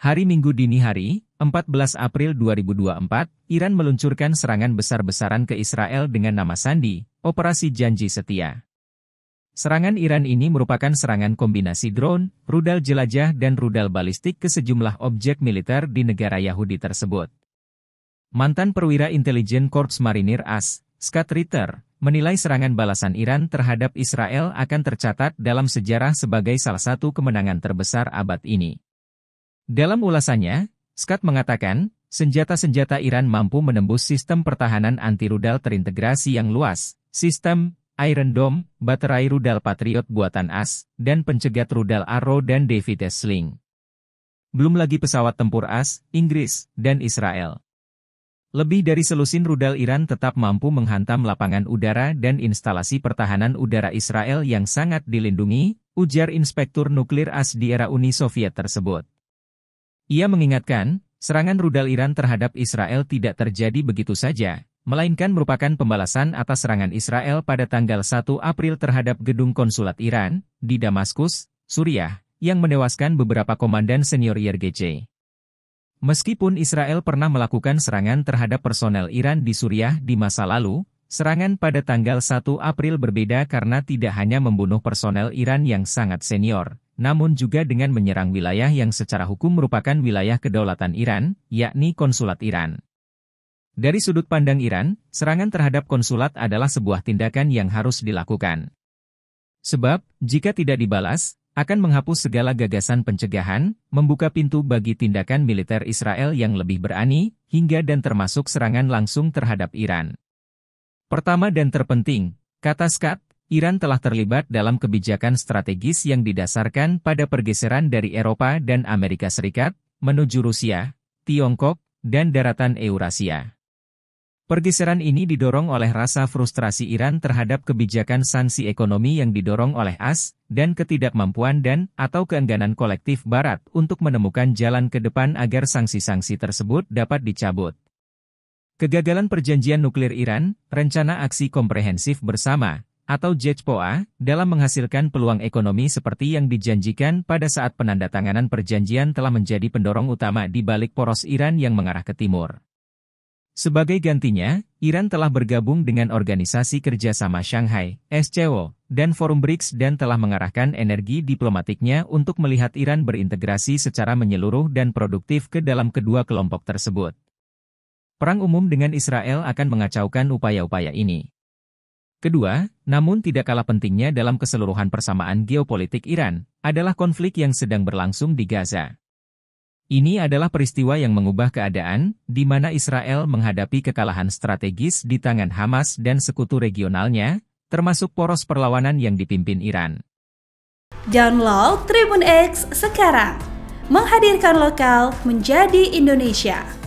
Hari Minggu dini hari, 14 April 2024, Iran meluncurkan serangan besar-besaran ke Israel dengan nama Sandi, Operasi Janji Setia. Serangan Iran ini merupakan serangan kombinasi drone, rudal jelajah dan rudal balistik ke sejumlah objek militer di negara Yahudi tersebut. Mantan perwira intelijen Korps Marinir AS, Scott Ritter, menilai serangan balasan Iran terhadap Israel akan tercatat dalam sejarah sebagai salah satu kemenangan terbesar abad ini. Dalam ulasannya, Scott mengatakan, senjata-senjata Iran mampu menembus sistem pertahanan anti-rudal terintegrasi yang luas, sistem Iron Dome, baterai rudal Patriot buatan AS, dan pencegat rudal Arrow dan David Sling. Belum lagi pesawat tempur AS, Inggris, dan Israel. Lebih dari selusin rudal Iran tetap mampu menghantam lapangan udara dan instalasi pertahanan udara Israel yang sangat dilindungi, ujar Inspektur Nuklir AS di era Uni Soviet tersebut. Ia mengingatkan, serangan rudal Iran terhadap Israel tidak terjadi begitu saja, melainkan merupakan pembalasan atas serangan Israel pada tanggal 1 April terhadap gedung konsulat Iran di Damaskus, Suriah, yang menewaskan beberapa komandan senior YRGC. Meskipun Israel pernah melakukan serangan terhadap personel Iran di Suriah di masa lalu, serangan pada tanggal 1 April berbeda karena tidak hanya membunuh personel Iran yang sangat senior, namun juga dengan menyerang wilayah yang secara hukum merupakan wilayah kedaulatan Iran, yakni konsulat Iran. Dari sudut pandang Iran, serangan terhadap konsulat adalah sebuah tindakan yang harus dilakukan. Sebab, jika tidak dibalas, akan menghapus segala gagasan pencegahan, membuka pintu bagi tindakan militer Israel yang lebih berani, hingga dan termasuk serangan langsung terhadap Iran. Pertama dan terpenting, kata Scott, Iran telah terlibat dalam kebijakan strategis yang didasarkan pada pergeseran dari Eropa dan Amerika Serikat menuju Rusia, Tiongkok, dan daratan Eurasia. Pergeseran ini didorong oleh rasa frustrasi Iran terhadap kebijakan sanksi ekonomi yang didorong oleh AS e dan ketidakmampuan dan atau keengganan kolektif Barat untuk menemukan jalan ke depan agar sanksi-sanksi tersebut dapat dicabut. Kegagalan perjanjian nuklir Iran, rencana aksi komprehensif bersama, atau JETPOA, dalam menghasilkan peluang ekonomi seperti yang dijanjikan pada saat penandatanganan perjanjian telah menjadi pendorong utama di balik poros Iran yang mengarah ke timur. Sebagai gantinya, Iran telah bergabung dengan Organisasi Kerjasama Shanghai, SCO, dan Forum BRICS dan telah mengarahkan energi diplomatiknya untuk melihat Iran berintegrasi secara menyeluruh dan produktif ke dalam kedua kelompok tersebut. Perang umum dengan Israel akan mengacaukan upaya-upaya ini. Kedua, namun tidak kalah pentingnya dalam keseluruhan persamaan geopolitik Iran, adalah konflik yang sedang berlangsung di Gaza. Ini adalah peristiwa yang mengubah keadaan, di mana Israel menghadapi kekalahan strategis di tangan Hamas dan sekutu regionalnya, termasuk poros perlawanan yang dipimpin Iran. Download Tribun X sekarang, menghadirkan lokal menjadi Indonesia.